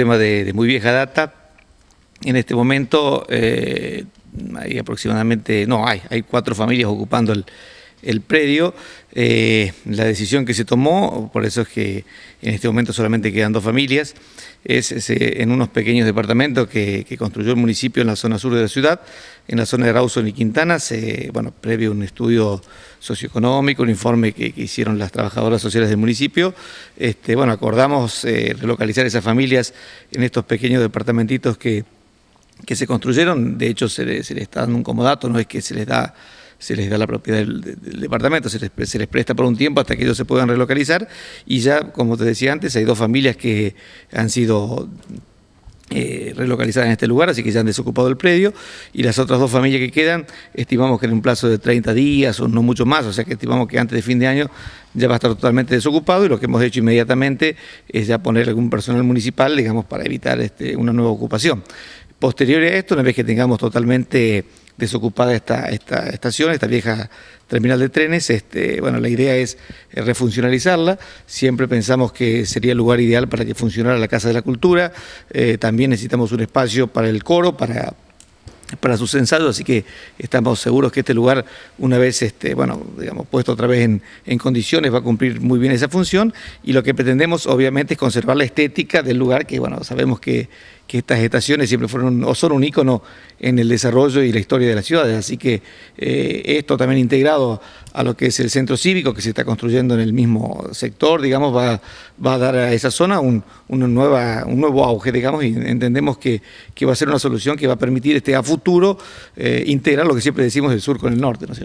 tema de, muy vieja data. En este momento eh, hay aproximadamente, no, hay, hay cuatro familias ocupando el, el predio. Eh, la decisión que se tomó, por eso es que en este momento solamente quedan dos familias, es, en unos pequeños departamentos que, construyó el municipio en la zona sur de la ciudad, en la zona de Rawson y Quintana, se, bueno, previo a un estudio socioeconómico, un informe que, hicieron las trabajadoras sociales del municipio, este, bueno, acordamos eh, relocalizar esas familias en estos pequeños departamentitos que que se construyeron, de hecho se, les está dando un comodato, no es que se les da se les da la propiedad del, departamento, se les, presta por un tiempo hasta que ellos se puedan relocalizar y ya, como te decía antes, hay dos familias que han sido eh, relocalizadas en este lugar, así que ya han desocupado el predio y las otras dos familias que quedan estimamos que en un plazo de 30 días o no mucho más, o sea que estimamos que antes de fin de año ya va a estar totalmente desocupado y lo que hemos hecho inmediatamente es ya poner algún personal municipal, digamos, para evitar este, una nueva ocupación. Posterior a esto, una vez que tengamos totalmente desocupada esta, esta estación, esta vieja terminal de trenes, este, bueno, la idea es eh, refuncionalizarla, siempre pensamos que sería el lugar ideal para que funcionara la Casa de la Cultura, eh, también necesitamos un espacio para el coro, para para sus ensayos, así que estamos seguros que este lugar, una vez este, bueno, digamos, puesto otra vez en, condiciones, va a cumplir muy bien esa función. Y lo que pretendemos, obviamente, es conservar la estética del lugar, que bueno, sabemos que, que estas estaciones siempre fueron o son un icono en el desarrollo y la historia de las ciudades. Así que eh, esto también integrado a lo que es el centro cívico que se está construyendo en el mismo sector, digamos, va, va a dar a esa zona un, una nueva, un nuevo auge, digamos, y entendemos que, que, va a ser una solución que va a permitir este, a futuro eh, integrar lo que siempre decimos del sur con el norte, ¿no es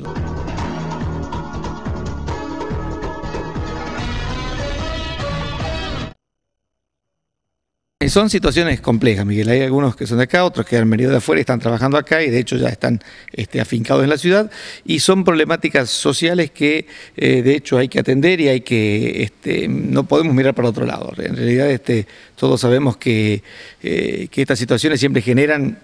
Eh, son situaciones complejas, Miguel. Hay algunos que son de acá, otros que han venido de afuera y están trabajando acá y de hecho ya están este, afincados en la ciudad. Y son problemáticas sociales que eh, de hecho hay que atender y hay que, este, no podemos mirar para otro lado. En realidad este, todos sabemos que, eh, que estas situaciones siempre generan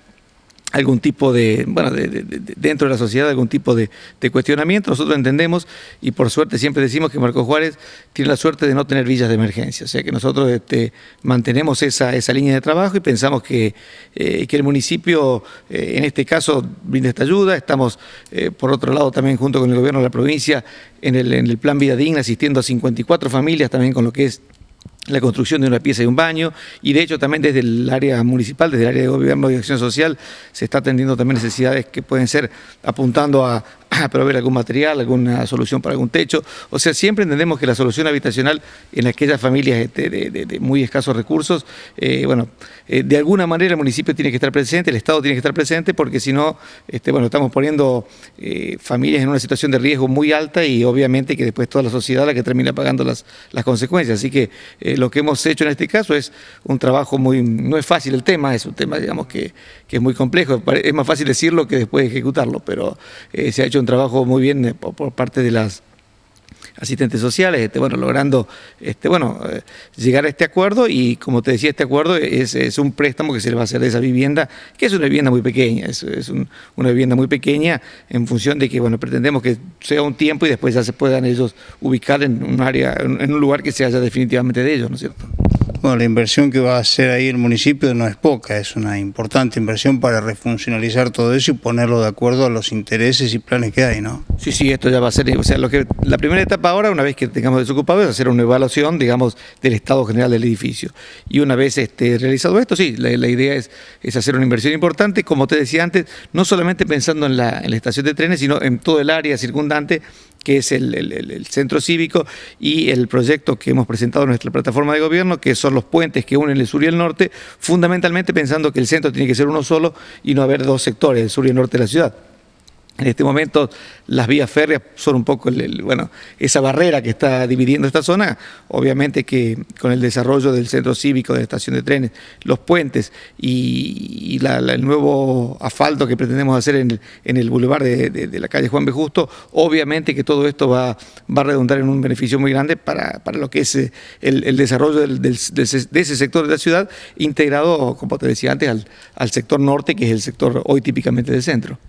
algún tipo de, bueno, dentro de la sociedad, algún tipo de, cuestionamiento. Nosotros entendemos y por suerte siempre decimos que Marco Juárez tiene la suerte de no tener villas de emergencia. O sea que nosotros este, mantenemos esa, esa línea de trabajo y pensamos que, eh, que el municipio, eh, en este caso, brinda esta ayuda. Estamos, eh, por otro lado, también junto con el gobierno de la provincia en el, en el plan Vida Digna, asistiendo a 54 familias también con lo que es la construcción de una pieza y un baño, y de hecho también desde el área municipal, desde el área de gobierno y acción social, se está atendiendo también necesidades que pueden ser apuntando a ver algún material, alguna solución para algún techo. O sea, siempre entendemos que la solución habitacional en aquellas familias este, de, muy escasos recursos, eh, bueno, eh, de alguna manera el municipio tiene que estar presente, el Estado tiene que estar presente, porque si no, este, bueno, estamos poniendo eh, familias en una situación de riesgo muy alta y obviamente que después toda la sociedad la que termina pagando las, las consecuencias. Así que lo que hemos hecho en este caso es un trabajo muy, no es fácil el tema, es un tema, digamos, que, que es muy complejo. Es más fácil decirlo que después ejecutarlo, pero se ha hecho un trabajo muy bien eh, por, parte de las asistentes sociales, este, bueno, logrando este, bueno, eh, llegar a este acuerdo y como te decía, este acuerdo es, un préstamo que se le va a hacer de esa vivienda, que es una vivienda muy pequeña, es, una vivienda muy pequeña en función de que, bueno, pretendemos que sea un tiempo y después ya se puedan ellos ubicar en un área, en un lugar que se haya definitivamente de ellos, ¿no es cierto? Bueno, la inversión que va a hacer ahí el municipio no es poca, es una importante inversión para refuncionalizar todo eso y ponerlo de acuerdo a los intereses y planes que hay, ¿no? Sí, sí, esto ya va a ser, o sea, lo que, la primera etapa ahora, una vez que tengamos desocupado, es hacer una evaluación, digamos, del estado general del edificio. Y una vez este, realizado esto, sí, la, idea es, es, hacer una inversión importante, como te decía antes, no solamente pensando en la, en la estación de trenes, sino en todo el área circundante que es el, centro cívico, y el proyecto que hemos presentado en nuestra plataforma de gobierno, que son los puentes que unen el sur y el norte, fundamentalmente pensando que el centro tiene que ser uno solo y no haber dos sectores, el sur y el norte de la ciudad. En este momento las vías férreas son un poco el, bueno, esa barrera que está dividiendo esta zona. Obviamente que con el desarrollo del centro cívico, de la estación de trenes, los puentes y, el nuevo asfalto que pretendemos hacer en el, en bulevar de, la calle Juan B. Justo, obviamente que todo esto va, va a redundar en un beneficio muy grande para, lo que es eh, el, desarrollo de ese sector de la ciudad, integrado, como te decía antes, al, al sector norte, que es el sector hoy típicamente del centro.